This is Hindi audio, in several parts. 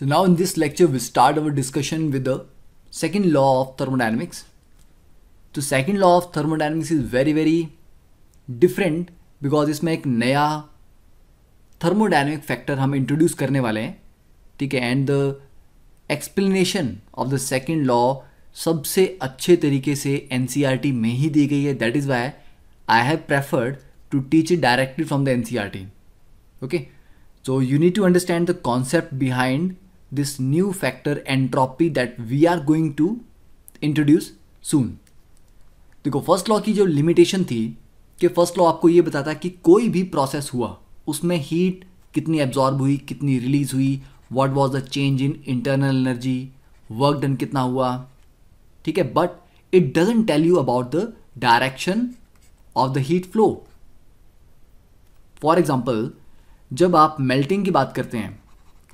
So now in this lecture, we'll start our discussion with the second law of thermodynamics. तो second law of thermodynamics is very very different because इसमें एक नया थर्मोडाइनमिक फैक्टर हम इंट्रोड्यूस करने वाले हैं ठीक है and the explanation of the second law सबसे अच्छे तरीके से एन e में ही दी गई है that is why I have preferred to teach it directly from the N okay so you need to understand the concept behind this new factor entropy that we are going to introduce soon देखो फर्स्ट लॉ की जो लिमिटेशन थी कि फर्स्ट लॉ आपको ये बताता कि कोई भी प्रोसेस हुआ उसमें हीट कितनी एब्जॉर्ब हुई कितनी रिलीज हुई what was the change in internal energy work done कितना हुआ ठीक है but it doesn't tell you about the direction of the heat flow for example जब आप मेल्टिंग की बात करते हैं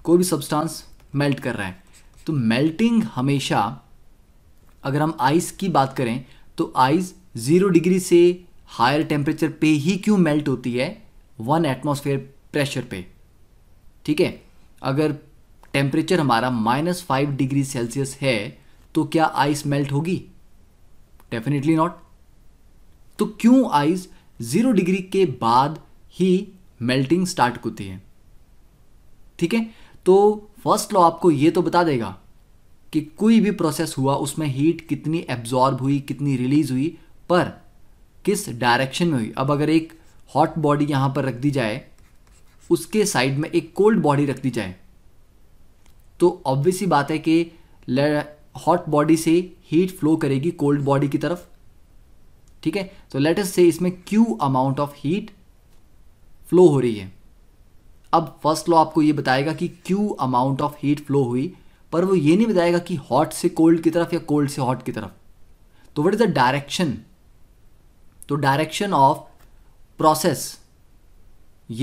कोई भी substance मेल्ट कर रहा है तो मेल्टिंग हमेशा अगर हम आइस की बात करें तो आइस ज़ीरो डिग्री से हायर टेम्परेचर पे ही क्यों मेल्ट होती है वन एटमॉस्फेयर प्रेशर पे ठीक है अगर टेम्परेचर हमारा माइनस फाइव डिग्री सेल्सियस है तो क्या आइस मेल्ट होगी डेफिनेटली नॉट तो क्यों आइस ज़ीरो डिग्री के बाद ही मेल्टिंग स्टार्ट होती है ठीक है तो फर्स्ट लॉ आपको ये तो बता देगा कि कोई भी प्रोसेस हुआ उसमें हीट कितनी एब्जॉर्ब हुई कितनी रिलीज हुई पर किस डायरेक्शन में हुई अब अगर एक हॉट बॉडी यहाँ पर रख दी जाए उसके साइड में एक कोल्ड बॉडी रख दी जाए तो ऑब्वियस ही बात है कि हॉट बॉडी से हीट फ्लो करेगी कोल्ड बॉडी की तरफ ठीक है तो लेटेस्ट से इसमें Q amount of heat flow हो रही है अब फर्स्ट लॉ आपको ये बताएगा कि Q amount of heat flow हुई पर वो ये नहीं बताएगा कि हॉट से कोल्ड की तरफ या कोल्ड से हॉट की तरफ तो वट इज़ द डायरेक्शन तो डायरेक्शन ऑफ प्रोसेस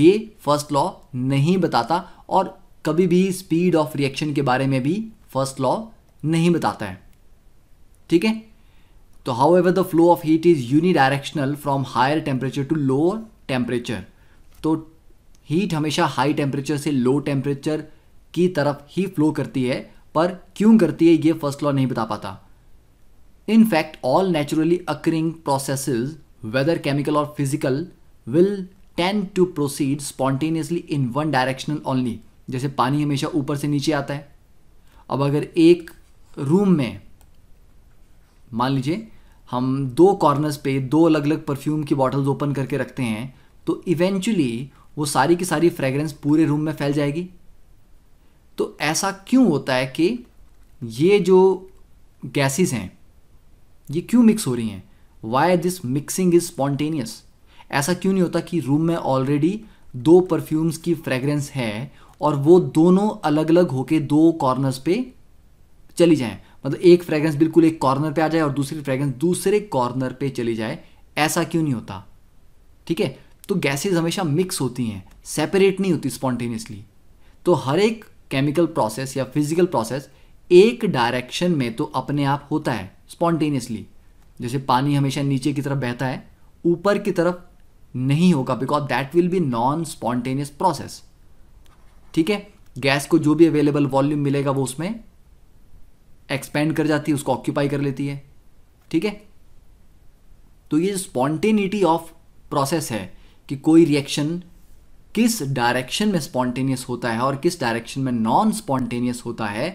ये फर्स्ट लॉ नहीं बताता और कभी भी स्पीड ऑफ रिएक्शन के बारे में भी फर्स्ट लॉ नहीं बताता है ठीक है तो however the flow of heat is unidirectional from higher temperature to lower temperature तो हीट हमेशा हाई टेम्परेचर से लो टेम्परेचर की तरफ ही फ्लो करती है पर क्यों करती है ये फर्स्ट लॉ नहीं बता पाता in fact all naturally occurring process whether chemical और physical will tend to proceed spontaneously in one directional only जैसे पानी हमेशा ऊपर से नीचे आता है अब अगर एक रूम में मान लीजिए हम दो कॉर्नर्स पे दो अलग अलग परफ्यूम की बॉटल्स ओपन करके रखते हैं तो इवेंचुअली वो सारी की सारी फ्रेगरेंस पूरे रूम में फैल जाएगी तो ऐसा क्यों होता है कि ये जो गैसेस हैं ये क्यों मिक्स हो रही हैं why this mixing is spontaneous ऐसा क्यों नहीं होता कि रूम में ऑलरेडी दो परफ्यूम्स की फ्रेगरेंस है और वो दोनों अलग अलग होके दो कॉर्नर्स पे चली जाएं मतलब एक फ्रेगरेंस बिल्कुल एक कॉर्नर पे आ जाए और दूसरी फ्रेगरेंस दूसरे कॉर्नर पे चली जाए ऐसा क्यों नहीं होता ठीक है तो गैसेज हमेशा मिक्स होती हैं सेपरेट नहीं होती स्पॉन्टेनियसली तो हर एक केमिकल प्रोसेस या फिजिकल प्रोसेस एक डायरेक्शन में तो अपने आप होता है स्पॉन्टेनियसली जैसे पानी हमेशा नीचे की तरफ बहता है ऊपर की तरफ नहीं होगा because that will be non spontaneous process ठीक है गैस को जो भी अवेलेबल वॉल्यूम मिलेगा वो उसमें एक्सपेंड कर जाती है उसको ऑक्यूपाई कर लेती है ठीक है तो ये स्पॉन्टेनिटी ऑफ प्रोसेस है कि कोई रिएक्शन किस डायरेक्शन में स्पॉन्टेनियस होता है और किस डायरेक्शन में नॉन स्पॉन्टेनियस होता है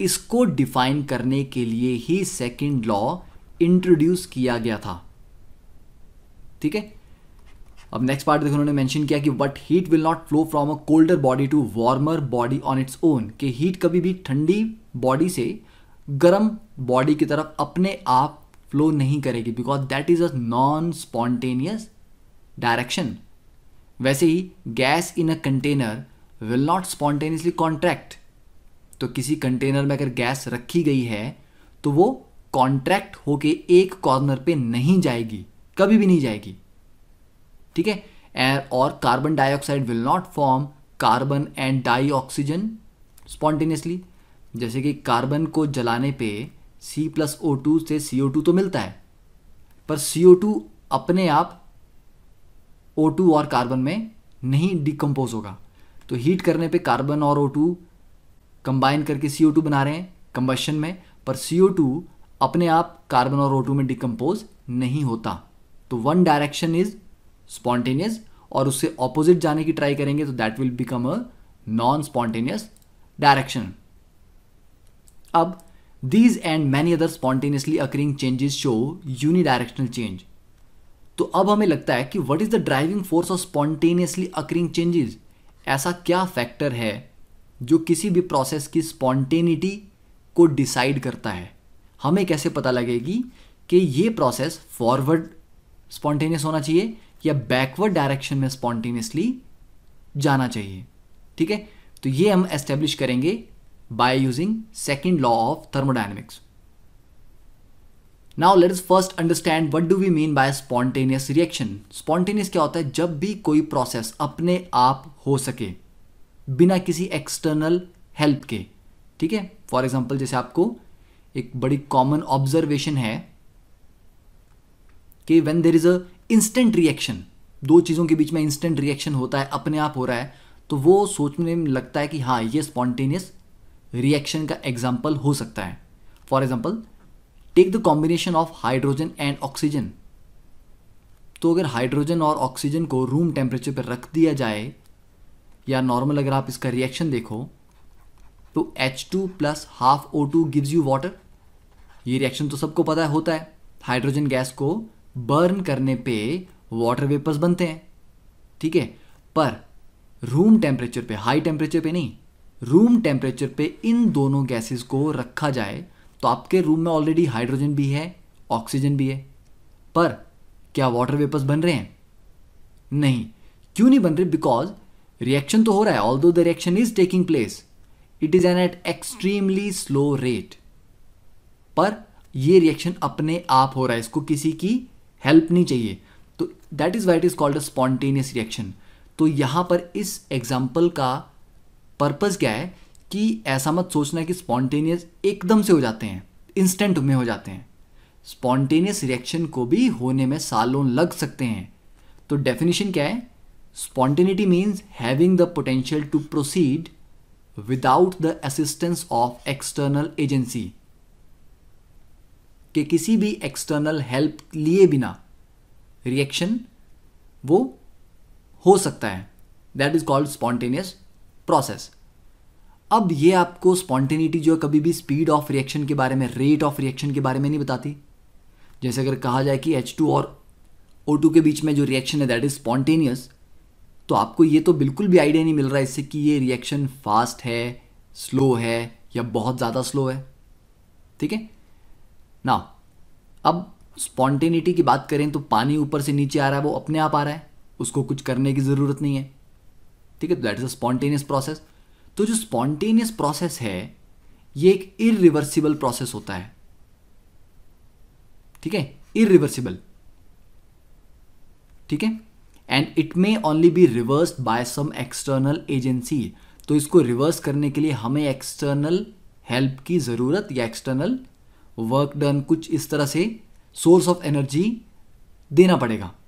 इसको डिफाइन करने के लिए ही सेकेंड लॉ इंट्रोड्यूस किया गया था ठीक है अब नेक्स्ट पार्ट देखो उन्होंने मेंशन किया कि what heat will not flow from a colder body to warmer body on its own कि हीट कभी भी ठंडी बॉडी से गर्म बॉडी की तरफ अपने आप फ्लो नहीं करेगी because that is a non spontaneous direction वैसे ही gas in a container will not spontaneously contract तो किसी कंटेनर में अगर गैस रखी गई है तो वो कॉन्ट्रैक्ट होके एक कॉर्नर पे नहीं जाएगी कभी भी नहीं जाएगी ठीक है एयर और carbon dioxide will not form carbon and dioxygen spontaneously जैसे कि कार्बन को जलाने पे सी प्लस ओ टू से सी ओ टू तो मिलता है पर सी ओ टू अपने आप ओ टू और कार्बन में नहीं डिकम्पोज होगा तो हीट करने पे कार्बन और ओ टू कंबाइन करके सी ओ टू बना रहे हैं कंबशन में पर सी ओ टू अपने आप कार्बन और ओ टू में डिकम्पोज नहीं होता तो वन डायरेक्शन इज स्पॉन्टेनियस और उससे ऑपोजिट जाने की ट्राई करेंगे तो that will become a non spontaneous direction अब these and many other spontaneously occurring changes show unidirectional change तो अब हमें लगता है कि what is the driving force of spontaneously occurring changes ऐसा क्या फैक्टर है जो किसी भी प्रोसेस की स्पॉन्टेनिटी को डिसाइड करता है हमें कैसे पता लगेगी कि ये प्रोसेस फॉरवर्ड स्पॉन्टेनियस होना चाहिए या बैकवर्ड डायरेक्शन में स्पॉन्टेनियसली जाना चाहिए ठीक है तो ये हम एस्टेब्लिश करेंगे by using second law of thermodynamics now let us first understand what do we mean by spontaneous reaction spontaneous क्या होता है जब भी कोई प्रोसेस अपने आप हो सके बिना किसी एक्सटर्नल हेल्प के ठीक है फॉर एग्जाम्पल जैसे आपको एक बड़ी कॉमन ऑब्जर्वेशन है कि when there is a instant reaction दो चीज़ों के बीच में इंस्टेंट रिएक्शन होता है अपने आप हो रहा है तो वो सोचने में लगता है कि हाँ ये स्पॉन्टेनियस रिएक्शन का एग्जाम्पल हो सकता है for example take the combination of hydrogen and oxygen तो अगर हाइड्रोजन और ऑक्सीजन को रूम टेम्परेचर पर रख दिया जाए या नॉर्मल अगर आप इसका रिएक्शन देखो तो H two plus half O two gives you water ये रिएक्शन तो सबको पता है होता है हाइड्रोजन गैस को बर्न करने पे वाटर वेपर्स बनते हैं ठीक है पर रूम टेम्परेचर पे हाई टेम्परेचर पे नहीं रूम टेम्परेचर पे इन दोनों गैसेस को रखा जाए तो आपके रूम में ऑलरेडी हाइड्रोजन भी है ऑक्सीजन भी है पर क्या वाटर वेपर्स बन रहे हैं नहीं क्यों नहीं बन रहे बिकॉज रिएक्शन तो हो रहा है although the reaction is taking place it is an at extremely slow rate पर यह रिएक्शन अपने आप हो रहा है इसको किसी की हेल्प नहीं चाहिए तो that is why it is called a spontaneous reaction तो यहां पर इस एग्जाम्पल का पर्पज़ क्या है कि ऐसा मत सोचना कि स्पॉन्टेनियस एकदम से हो जाते हैं इंस्टेंट में हो जाते हैं स्पॉन्टेनियस रिएक्शन को भी होने में सालों लग सकते हैं तो डेफिनेशन क्या है spontaneity means having the potential to proceed without the assistance of external agency के किसी भी एक्सटर्नल हेल्प लिए बिना रिएक्शन वो हो सकता है that is called spontaneous process अब ये आपको स्पॉन्टेनिटी जो है कभी भी स्पीड ऑफ रिएक्शन के बारे में रेट ऑफ रिएक्शन के बारे में नहीं बताती जैसे अगर कहा जाए कि एच टू और ओ टू के बीच में जो रिएक्शन है दैट इज़ स्पॉन्टेनियस तो आपको ये तो बिल्कुल भी आइडिया नहीं मिल रहा है इससे कि ये रिएक्शन फास्ट है स्लो है या बहुत ज़्यादा स्लो है ठीक है ना अब स्पॉन्टेनिटी की बात करें तो पानी ऊपर से नीचे आ रहा है वो अपने आप आ रहा है उसको कुछ करने की ज़रूरत नहीं है ठीक है that is a spontaneous process तो जो स्पॉन्टेनियस प्रोसेस है ये एक इरिवर्सिबल प्रोसेस होता है ठीक है इरिवर्सिबल ठीक है and it may only be reverse by some external agency तो इसको रिवर्स करने के लिए हमें एक्सटर्नल हेल्प की ज़रूरत या एक्सटर्नल वर्क डन कुछ इस तरह से सोर्स ऑफ एनर्जी देना पड़ेगा